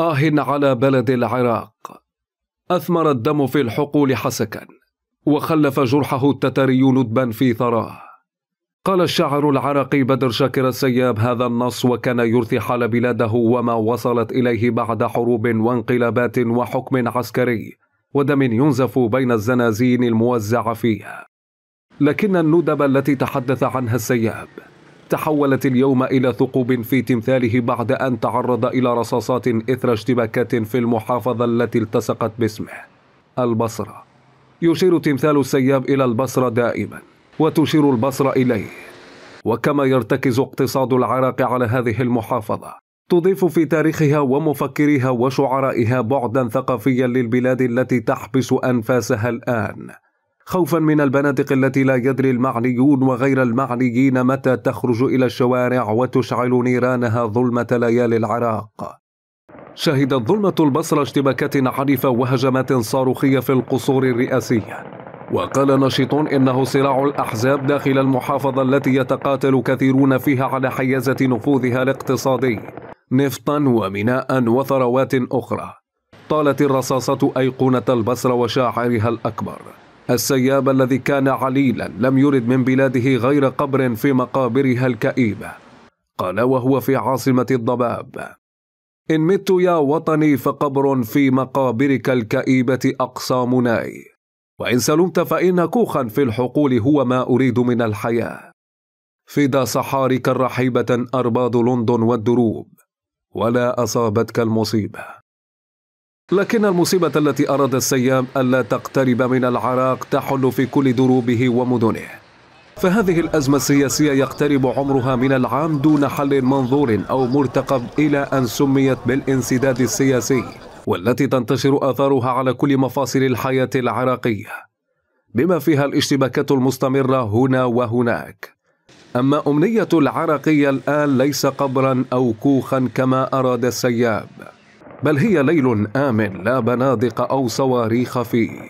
آه على بلد العراق أثمر الدم في الحقول حسكا وخلف جرحه التتري ندبا في ثراه قال الشاعر العراقي بدر شاكر السياب هذا النص وكان يرثي حال بلاده وما وصلت إليه بعد حروب وانقلابات وحكم عسكري ودم ينزف بين الزنازين الموزع فيها لكن الندب التي تحدث عنها السياب تحولت اليوم إلى ثقوب في تمثاله بعد أن تعرض إلى رصاصات إثر اشتباكات في المحافظة التي التصقت باسمه البصرة يشير تمثال السياب إلى البصرة دائما وتشير البصرة إليه وكما يرتكز اقتصاد العراق على هذه المحافظة تضيف في تاريخها ومفكريها وشعرائها بعدا ثقافيا للبلاد التي تحبس أنفاسها الآن خوفا من البنادق التي لا يدري المعنيون وغير المعنيين متى تخرج إلى الشوارع وتشعل نيرانها ظلمة ليالي العراق شهدت ظلمة البصرة اشتباكات عنيفة وهجمات صاروخية في القصور الرئاسية وقال ناشطون إنه صراع الأحزاب داخل المحافظة التي يتقاتل كثيرون فيها على حيازة نفوذها الاقتصادي نفطا وميناء وثروات أخرى طالت الرصاصات أيقونة البصرة وشاعرها الأكبر السياب الذي كان عليلا لم يرد من بلاده غير قبر في مقابرها الكئيبة قال وهو في عاصمة الضباب إن مت يا وطني فقبر في مقابرك الكئيبة أقصى مناي وإن سلمت فإن كوخا في الحقول هو ما أريد من الحياة فدا صحارك الرحيبة أرباض لندن والدروب ولا أصابتك المصيبة لكن المصيبة التي أراد السيام ألا تقترب من العراق تحل في كل دروبه ومدنه فهذه الأزمة السياسية يقترب عمرها من العام دون حل منظور أو مرتقب إلى أن سميت بالانسداد السياسي والتي تنتشر آثارها على كل مفاصل الحياة العراقية بما فيها الاشتباكات المستمرة هنا وهناك أما أمنية العراقية الآن ليس قبرا أو كوخا كما أراد السياب بل هي ليل آمن لا بنادق أو صواريخ فيه